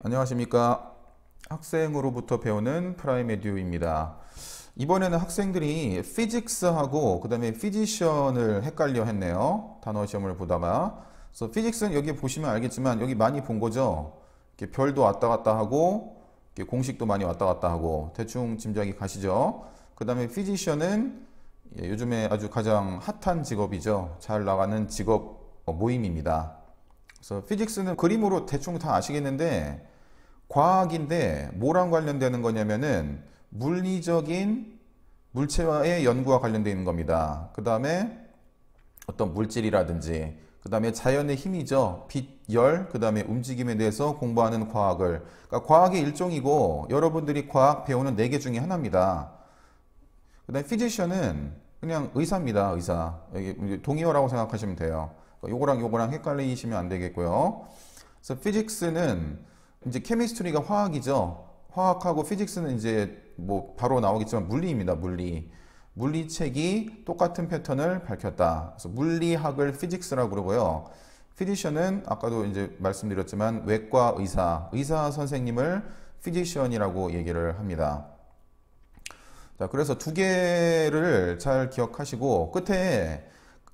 안녕하십니까. 학생으로부터 배우는 프라임 에듀입니다. 이번에는 학생들이 피직스하고 그 다음에 피지션을 헷갈려 했네요. 단어 시험을 보다가. 그래서 피직스는 여기 보시면 알겠지만 여기 많이 본 거죠. 이렇게 별도 왔다 갔다 하고 이렇게 공식도 많이 왔다 갔다 하고 대충 짐작이 가시죠. 그 다음에 피지션은 예, 요즘에 아주 가장 핫한 직업이죠. 잘 나가는 직업 뭐 모임입니다. 그래서 피직스는 그림으로 대충 다 아시겠는데 과학인데 뭐랑 관련되는 거냐면은 물리적인 물체와의 연구와 관련되어 있는 겁니다. 그 다음에 어떤 물질이라든지 그 다음에 자연의 힘이죠. 빛, 열, 그 다음에 움직임에 대해서 공부하는 과학을. 그러니까 과학의 일종이고 여러분들이 과학 배우는 4개 중에 하나입니다. 그 다음에 피지션은 그냥 의사입니다. 의사. 여기 동의어라고 생각하시면 돼요. 그러니까 요거랑 요거랑 헷갈리시면 안 되겠고요. 그래서 피직스는 이제 케미스트리가 화학이죠. 화학하고 피직스는 이제 뭐 바로 나오겠지만 물리입니다. 물리. 물리책이 똑같은 패턴을 밝혔다. 그래서 물리학을 피직스라고 그러고요. 피지션은 아까도 이제 말씀드렸지만 외과 의사, 의사 선생님을 피지션이라고 얘기를 합니다. 자, 그래서 두 개를 잘 기억하시고 끝에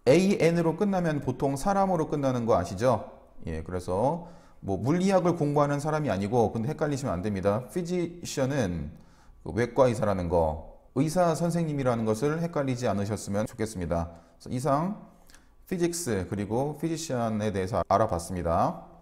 AN으로 끝나면 보통 사람으로 끝나는 거 아시죠? 예, 그래서 뭐 물리학을 공부하는 사람이 아니고 근데 헷갈리시면 안 됩니다. 피지션은 그 외과 의사라는 거, 의사 선생님이라는 것을 헷갈리지 않으셨으면 좋겠습니다. 이상 피직스 그리고 피지션에 대해서 알아봤습니다.